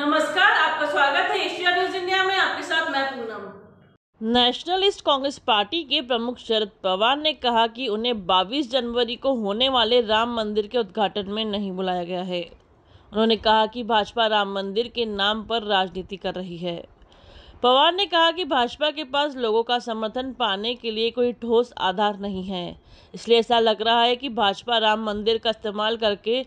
नमस्कार आपका स्वागत है एशिया न्यूज इंडिया में आपके साथ मैं पूनम नेशनलिस्ट कांग्रेस पार्टी के प्रमुख शरद पवार ने कहा कि उन्हें 22 जनवरी को होने वाले राम मंदिर के उद्घाटन में नहीं बुलाया गया है उन्होंने कहा कि भाजपा राम मंदिर के नाम पर राजनीति कर रही है पवार ने कहा कि भाजपा के पास लोगों का समर्थन पाने के लिए कोई ठोस आधार नहीं है इसलिए ऐसा लग रहा है कि भाजपा राम मंदिर का इस्तेमाल करके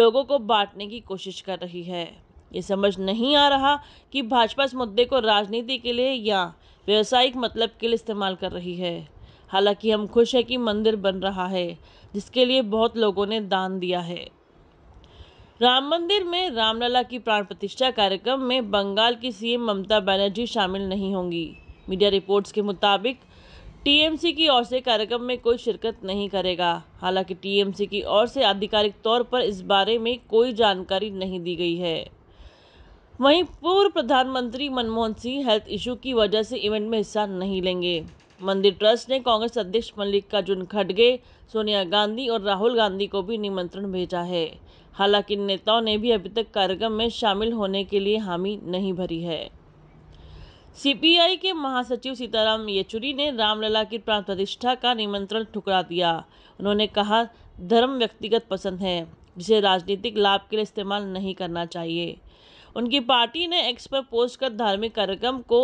लोगों को बांटने की कोशिश कर रही है ये समझ नहीं आ रहा कि भाजपा इस मुद्दे को राजनीति के लिए या व्यावसायिक मतलब के लिए इस्तेमाल कर रही है हालांकि हम खुश हैं कि मंदिर बन रहा है जिसके लिए बहुत लोगों ने दान दिया है राम मंदिर में रामलला की प्राण प्रतिष्ठा कार्यक्रम में बंगाल की सीएम ममता बनर्जी शामिल नहीं होंगी मीडिया रिपोर्ट्स के मुताबिक टीएमसी की ओर से कार्यक्रम में कोई शिरकत नहीं करेगा हालांकि टीएमसी की ओर से आधिकारिक तौर पर इस बारे में कोई जानकारी नहीं दी गई है वहीं पूर्व प्रधानमंत्री मनमोहन सिंह हेल्थ इशू की वजह से इवेंट में हिस्सा नहीं लेंगे मंदिर ट्रस्ट ने कांग्रेस अध्यक्ष मल्लिकार्जुन खड़गे सोनिया गांधी और राहुल गांधी को भी निमंत्रण भेजा है हालांकि नेताओं ने भी अभी तक कार्यक्रम में शामिल होने के लिए हामी नहीं भरी है सीपीआई के महासचिव सीताराम येचुरी ने रामलला की प्राण प्रतिष्ठा का निमंत्रण ठुकरा दिया उन्होंने कहा धर्म व्यक्तिगत पसंद है जिसे राजनीतिक लाभ के लिए इस्तेमाल नहीं करना चाहिए उनकी पार्टी ने एक्स पर पोस्ट कर धार्मिक कार्यक्रम को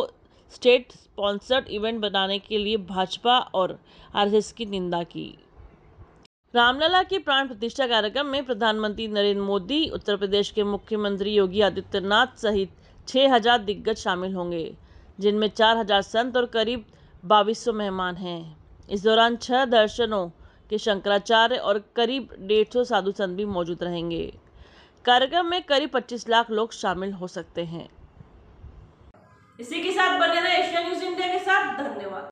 स्टेट स्पॉन्सर्ड इवेंट बनाने के लिए भाजपा और आरएसएस की निंदा की रामलला के प्राण प्रतिष्ठा कार्यक्रम में प्रधानमंत्री नरेंद्र मोदी उत्तर प्रदेश के मुख्यमंत्री योगी आदित्यनाथ सहित 6000 दिग्गज शामिल होंगे जिनमें 4000 संत और करीब बाईस मेहमान हैं इस दौरान छह दर्शनों के शंकराचार्य और करीब डेढ़ सौ साधु संत भी मौजूद रहेंगे कार्यक्रम में करीब 25 लाख लोग शामिल हो सकते हैं इसी के साथ बने रहे एशिया न्यूज इंडिया के साथ धन्यवाद